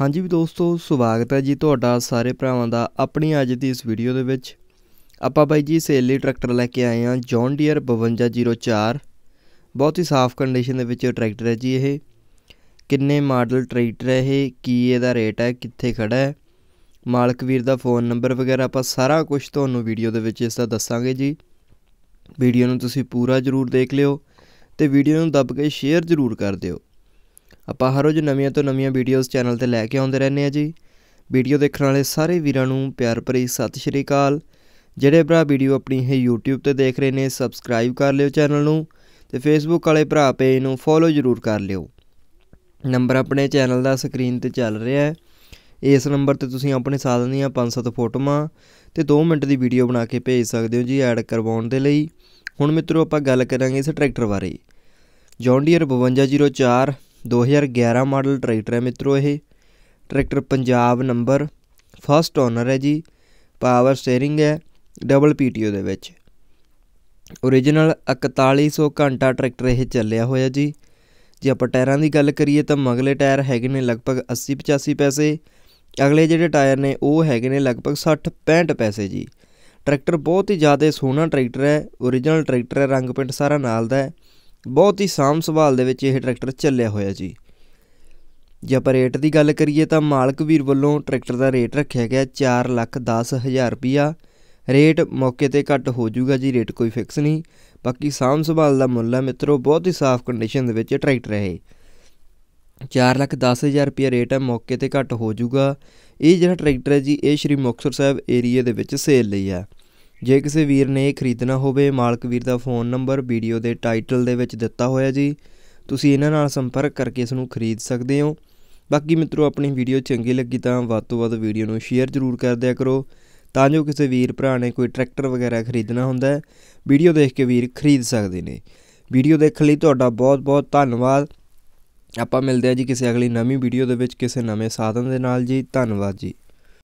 ਹਾਂਜੀ ਵੀ ਦੋਸਤੋ ਸਵਾਗਤ ਹੈ ਜੀ ਤੁਹਾਡਾ ਸਾਰੇ ਭਰਾਵਾਂ ਦਾ ਆਪਣੀ ਅੱਜ ਦੀ ਇਸ ਵੀਡੀਓ ਦੇ ਵਿੱਚ ਆਪਾਂ ਬਾਈ ਜੀ ਸੇਲੀ ਟਰੈਕਟਰ ਲੈ ਕੇ ਆਏ ਹਾਂ ਜੌਨ ਡੀਅਰ 5204 ਬਹੁਤ ਹੀ ਸਾਫ਼ ਕੰਡੀਸ਼ਨ ਦੇ ਵਿੱਚ ਟਰੈਕਟਰ ਹੈ ਜੀ ਇਹ ਕਿੰਨੇ ਮਾਡਲ ਟਰੈਕਟਰ ਹੈ ਇਹ ਕੀ ਇਹਦਾ ਰੇਟ ਹੈ ਕਿੱਥੇ ਖੜਾ ਹੈ ਮਾਲਕ ਵੀਰ ਦਾ ਫੋਨ ਨੰਬਰ ਵਗੈਰਾ ਆਪਾਂ ਸਾਰਾ ਕੁਝ ਤੁਹਾਨੂੰ ਵੀਡੀਓ ਦੇ ਵਿੱਚ ਇਸ ਦਾ ਦੱਸਾਂਗੇ ਜੀ ਵੀਡੀਓ ਨੂੰ ਤੁਸੀਂ ਪੂਰਾ ਜ਼ਰੂਰ ਦੇਖ ਲਿਓ ਤੇ ਵੀਡੀਓ ਨੂੰ ਦੱਬ ਕੇ ਸ਼ੇਅਰ ਜ਼ਰੂਰ ਕਰ ਦਿਓ ਆਪਾਂ ਹਰ ਰੋਜ਼ ਨਵੀਆਂ ਤੋਂ ਨਵੀਆਂ ਵੀਡੀਓਜ਼ ਚੈਨਲ ਤੇ ਲੈ ਕੇ ਆਉਂਦੇ ਰਹਿੰਦੇ ਆ ਜੀ ਵੀਡੀਓ ਦੇਖਣ ਵਾਲੇ ਸਾਰੇ ਵੀਰਾਂ ਨੂੰ ਪਿਆਰ ਭਰੀ ਸਤਿ ਸ਼੍ਰੀ ਅਕਾਲ ਜਿਹੜੇ ਭਰਾ ਵੀਡੀਓ ਆਪਣੀ ਇਹ YouTube ਤੇ ਦੇਖ ਰਹੇ ਨੇ ਸਬਸਕ੍ਰਾਈਬ ਕਰ ਲਿਓ ਚੈਨਲ ਨੂੰ ਤੇ Facebook ਵਾਲੇ ਭਰਾ ਪੇਜ ਨੂੰ ਫੋਲੋ ਜ਼ਰੂਰ ਕਰ ਲਿਓ ਨੰਬਰ ਆਪਣੇ ਚੈਨਲ ਦਾ ਸਕਰੀਨ ਤੇ ਚੱਲ ਰਿਹਾ ਹੈ ਇਸ ਨੰਬਰ ਤੇ ਤੁਸੀਂ ਆਪਣੇ ਸਾਧਨ ਦੀਆਂ 5-7 ਫੋਟੋਆਂ ਤੇ 2 ਮਿੰਟ ਦੀ ਵੀਡੀਓ ਬਣਾ ਕੇ ਭੇਜ ਸਕਦੇ ਹੋ ਜੀ ਐਡ ਕਰਵਾਉਣ ਦੇ ਲਈ ਹੁਣ ਮਿੱਤਰੋ ਆਪਾਂ ਗੱਲ ਕਰਾਂਗੇ ਇਸ ਟਰੈਕਟਰ ਬਾਰੇ ਜੌਂਡੀਅਰ 5204 2011 ਮਾਡਲ ਟਰੈਕਟਰ ਹੈ ਮਿੱਤਰੋ ਇਹ tractor Punjab number first owner ਹੈ ਜੀ ਪਾਵਰ ਸਟੀering ਹੈ ਡਬਲ ਪੀਟੀਓ ਦੇ ਵਿੱਚ origignal 4100 ਘੰਟਾ ਟਰੈਕਟਰ ਇਹ ਚੱਲਿਆ ਹੋਇਆ ਜੀ ਜੇ ਆਪਾਂ ਟਾਇਰਾਂ ਦੀ ਗੱਲ ਕਰੀਏ ਤਾਂ ਮਗਲੇ ਟਾਇਰ ਹੈਗੇ ਨੇ ਲਗਭਗ 80 85 ਪੈਸੇ ਅਗਲੇ ਜਿਹੜੇ ਟਾਇਰ ਨੇ ਉਹ ਹੈਗੇ ਨੇ ਲਗਭਗ 60 65 ਪੈਸੇ ਜੀ ਟਰੈਕਟਰ ਬਹੁਤ ਹੀ ਜ਼ਿਆਦਾ ਸੋਹਣਾ ਟਰੈਕਟਰ ਹੈ origignal ਟਰੈਕਟਰ ਹੈ ਰੰਗ ਪਿੰਟ ਸਾਰਾ ਨਾਲ ਦਾ ਹੈ ਬਹੁਤ ਹੀ ਸਾਮ ਸੰਭਾਲ ਦੇ ਵਿੱਚ ਇਹ ਟਰੈਕਟਰ ਚੱਲਿਆ ਹੋਇਆ ਜੀ ਜੇ ਆਪਾਂ ਰੇਟ ਦੀ ਗੱਲ ਕਰੀਏ ਤਾਂ ਮਾਲਕ ਵੀਰ ਵੱਲੋਂ ਟਰੈਕਟਰ ਦਾ ਰੇਟ ਰੱਖਿਆ ਗਿਆ 4 ਲੱਖ 10 ਹਜ਼ਾਰ ਰੁਪਿਆ ਰੇਟ ਮੌਕੇ ਤੇ ਘੱਟ ਹੋ ਜਾਊਗਾ ਜੀ ਰੇਟ ਕੋਈ ਫਿਕਸ ਨਹੀਂ ਬਾਕੀ ਸਾਮ ਸੰਭਾਲ ਦਾ ਮੁੱਲ ਹੈ ਮਿੱਤਰੋ ਬਹੁਤ ਹੀ ਸਾਫ਼ ਕੰਡੀਸ਼ਨ ਦੇ ਵਿੱਚ ਟਰੈਕਟਰ ਹੈ 4 ਲੱਖ 10 ਹਜ਼ਾਰ ਰੁਪਿਆ ਰੇਟ ਹੈ ਮੌਕੇ ਤੇ ਘੱਟ ਹੋ ਜਾਊਗਾ ਇਹ ਜਿਹੜਾ ਟਰੈਕਟਰ ਹੈ ਜੀ ਇਹ ਸ਼੍ਰੀ ਮੁਕਸਰ ਸਾਹਿਬ ਏਰੀਆ ਦੇ ਵਿੱਚ ਸੇਲ ਲਈ ਆ ਜੇ ਕਿਸੇ ਵੀਰ ਨੇ ਇਹ ਖਰੀਦਣਾ ਹੋਵੇ ਮਾਲਕ ਵੀਰ ਦਾ ਫੋਨ ਨੰਬਰ ਵੀਡੀਓ ਦੇ ਟਾਈਟਲ ਦੇ ਵਿੱਚ ਦਿੱਤਾ ਹੋਇਆ ਜੀ ਤੁਸੀਂ ਇਹਨਾਂ ਨਾਲ ਸੰਪਰਕ ਕਰਕੇ ਇਸ ਨੂੰ ਖਰੀਦ ਸਕਦੇ ਹੋ ਬਾਕੀ ਮਿੱਤਰੋ ਆਪਣੀ ਵੀਡੀਓ ਚੰਗੀ ਲੱਗੀ ਤਾਂ ਵੱਧ ਤੋਂ ਵੱਧ ਵੀਡੀਓ ਨੂੰ ਸ਼ੇਅਰ ਜ਼ਰੂਰ ਕਰ ਦਿਆ ਕਰੋ ਤਾਂ ਜੋ ਕਿਸੇ ਵੀਰ ਭਰਾ ਨੇ ਕੋਈ ਟਰੈਕਟਰ ਵਗੈਰਾ ਖਰੀਦਣਾ ਹੁੰਦਾ ਹੈ ਵੀਡੀਓ ਦੇਖ ਕੇ ਵੀਰ ਖਰੀਦ ਸਕਦੇ ਨੇ ਵੀਡੀਓ ਦੇਖਣ ਲਈ ਤੁਹਾਡਾ ਬਹੁਤ-ਬਹੁਤ ਧੰਨਵਾਦ ਆਪਾਂ ਮਿਲਦੇ ਆ ਜੀ ਕਿਸੇ ਅਗਲੀ ਨਵੀਂ ਵੀਡੀਓ ਦੇ ਵਿੱਚ ਕਿਸੇ ਨਵੇਂ ਸਾਧਨ ਦੇ ਨਾਲ ਜੀ ਧੰਨਵਾਦ ਜੀ